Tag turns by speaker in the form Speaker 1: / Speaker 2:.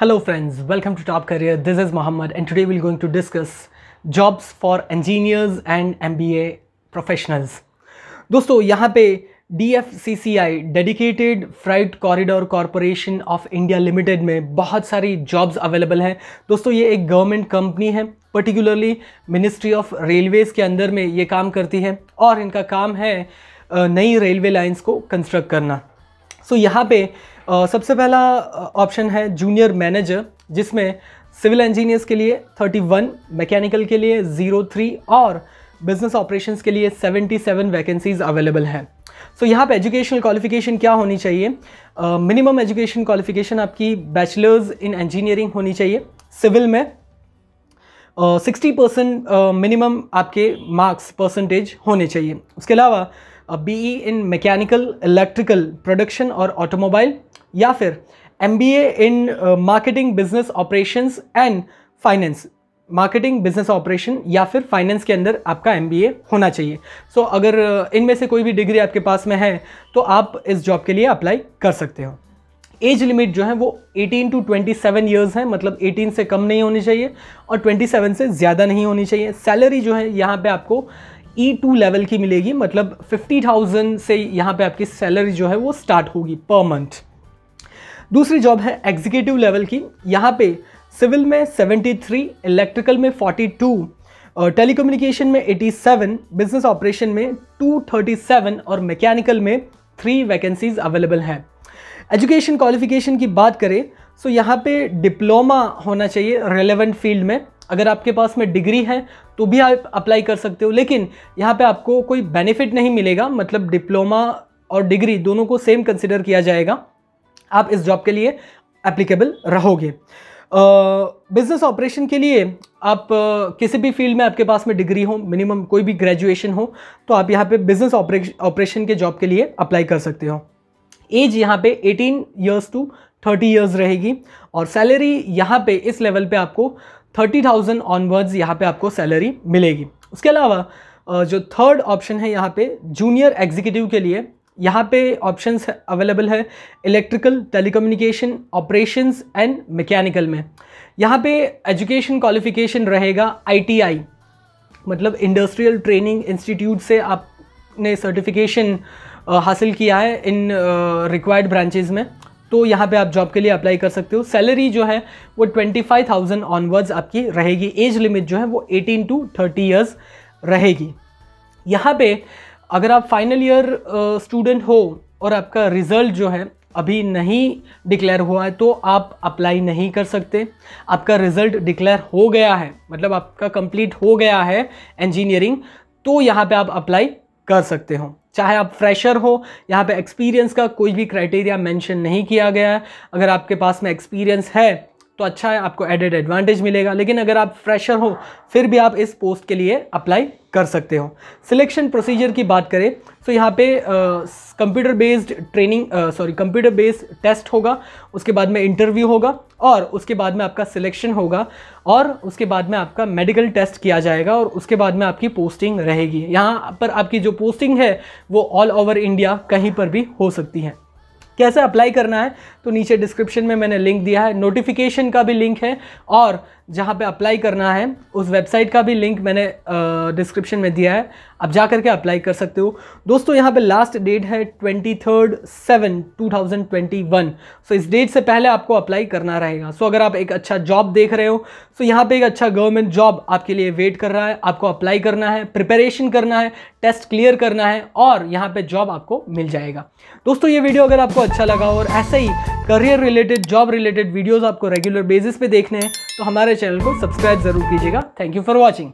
Speaker 1: Hello friends, welcome to Top Career. This is Muhammad and today we're going to discuss jobs for engineers and MBA professionals. दोस्तों यहाँ पे D F C C I dedicated freight corridor corporation of India limited में बहुत सारी jobs available हैं दोस्तों ये एक गवर्नमेंट कंपनी है पर्टिकुलरली मिनिस्ट्री ऑफ रेलवेज़ के अंदर में ये काम करती है और इनका काम है नई रेलवे लाइन्स को कंस्ट्रक्ट करना सो so, यहाँ पे सबसे पहला ऑप्शन है जूनियर मैनेजर जिसमें सिविल इंजीनियर्स के लिए 31, मैकेनिकल के लिए 03 और बिजनेस ऑपरेशंस के लिए 77 वैकेंसीज अवेलेबल हैं सो so, यहाँ पे एजुकेशनल क्वालिफिकेशन क्या होनी चाहिए मिनिमम एजुकेशन क्वालिफिकेशन आपकी बैचलर्स इन इंजीनियरिंग होनी चाहिए सिविल में सिक्सटी परसेंट मिनिमम आपके मार्क्स परसेंटेज होने चाहिए उसके अलावा B E in mechanical electrical production और ऑटोमोबाइल या फिर M B A in marketing business operation and finance marketing business operation या फिर फाइनेंस के अंदर आपका एम बी ए होना चाहिए सो so, अगर uh, इनमें से कोई भी डिग्री आपके पास में है तो आप इस जॉब के लिए अप्लाई कर सकते हो एज लिमिट जो है वो 18 टू 27 ईयर्स है मतलब 18 से कम नहीं होनी चाहिए और 27 से ज़्यादा नहीं होनी चाहिए सैलरी जो है यहाँ पे आपको ई टू लेवल की मिलेगी मतलब फिफ्टी थाउजेंड से यहाँ पे आपकी सैलरी जो है वो स्टार्ट होगी पर मंथ दूसरी जॉब है एग्जीक्यूटिव लेवल की यहाँ पे सिविल में 73, इलेक्ट्रिकल में 42, टेलीकम्युनिकेशन में 87, बिजनेस ऑपरेशन में 237 और मैकेनिकल में थ्री वैकेंसीज अवेलेबल हैं एजुकेशन क्वालिफिकेशन की बात करें सो so यहाँ पे डिप्लोमा होना चाहिए रेलेवेंट फील्ड में अगर आपके पास में डिग्री है तो भी आप अप्लाई कर सकते हो लेकिन यहाँ पे आपको कोई बेनिफिट नहीं मिलेगा मतलब डिप्लोमा और डिग्री दोनों को सेम कंसिडर किया जाएगा आप इस जॉब के लिए एप्लीकेबल रहोगे बिजनेस uh, ऑपरेशन के लिए आप uh, किसी भी फील्ड में आपके पास में डिग्री हो मिनिमम कोई भी ग्रेजुएशन हो तो आप यहाँ पे बिजनेस ऑपरेशन के जॉब के लिए अप्लाई कर सकते हो एज यहाँ पे 18 इयर्स टू 30 इयर्स रहेगी और सैलरी यहाँ पे इस लेवल पे आपको थर्टी थाउजेंड ऑनवर्ड्स यहाँ पे आपको सैलरी मिलेगी उसके अलावा जो थर्ड ऑप्शन है यहाँ पे जूनियर एग्जीक्यूटिव के लिए यहाँ पे ऑप्शंस अवेलेबल है electrical telecommunication operations and mechanical में यहाँ पे एजुकेशन क्वालिफिकेशन रहेगा आईटीआई मतलब इंडस्ट्रियल ट्रेनिंग इंस्टीट्यूट से आपने सर्टिफिकेशन हासिल किया है इन रिक्वायर्ड ब्रांचेज में तो यहाँ पे आप जॉब के लिए अप्लाई कर सकते हो सैलरी जो है वो ट्वेंटी फाइव थाउजेंड ऑनवर्ड्स आपकी रहेगी एज लिमिट जो है वो एटीन टू थर्टी ईयर्स रहेगी यहाँ पे अगर आप फाइनल ईयर स्टूडेंट हो और आपका रिज़ल्ट जो है अभी नहीं डिक्लेयर हुआ है तो आप अप्लाई नहीं कर सकते आपका रिज़ल्ट डिक्लेयर हो गया है मतलब आपका कंप्लीट हो गया है इंजीनियरिंग तो यहाँ पे आप अप्लाई कर सकते हो चाहे आप फ्रेशर हो यहाँ पे एक्सपीरियंस का कोई भी क्राइटेरिया मेंशन नहीं किया गया है अगर आपके पास में एक्सपीरियंस है तो अच्छा है आपको एडेड एडवांटेज मिलेगा लेकिन अगर आप फ्रेशर हो फिर भी आप इस पोस्ट के लिए अप्लाई कर सकते हो सिलेक्शन प्रोसीजर की बात करें तो यहाँ पे computer based training sorry computer based test होगा उसके बाद में इंटरव्यू होगा और उसके बाद में आपका सिलेक्शन होगा और उसके बाद में आपका मेडिकल टेस्ट किया जाएगा और उसके बाद में आपकी पोस्टिंग रहेगी यहाँ पर आपकी जो पोस्टिंग है वो ऑल ओवर इंडिया कहीं पर भी हो सकती है कैसे अप्लाई करना है तो नीचे डिस्क्रिप्शन में मैंने लिंक दिया है नोटिफिकेशन का भी लिंक है और जहाँ पे अप्लाई करना है उस वेबसाइट का भी लिंक मैंने डिस्क्रिप्शन में दिया है आप जा करके अप्लाई कर सकते हो दोस्तों यहाँ पे लास्ट डेट है twenty third seven two thousand twenty one so इस डेट से पहले आपको अप्लाई करना रहेगा सो so, अगर आप एक अच्छा जॉब देख रहे हो सो so यहाँ पे एक अच्छा गवर्नमेंट जॉब आपके लिए वेट कर रहा है आपको अप्लाई करना है प्रिपरेशन करना है टेस्ट क्लियर करना है और यहाँ पर जॉब आपको मिल जाएगा दोस्तों ये वीडियो अगर आपको अच्छा लगा और ऐसे ही career related job related videos आपको रेगुलर बेसिस पे देखने हैं तो हमारे चैनल को सब्सक्राइब ज़रूर कीजिएगा थैंक यू फॉर वॉचिंग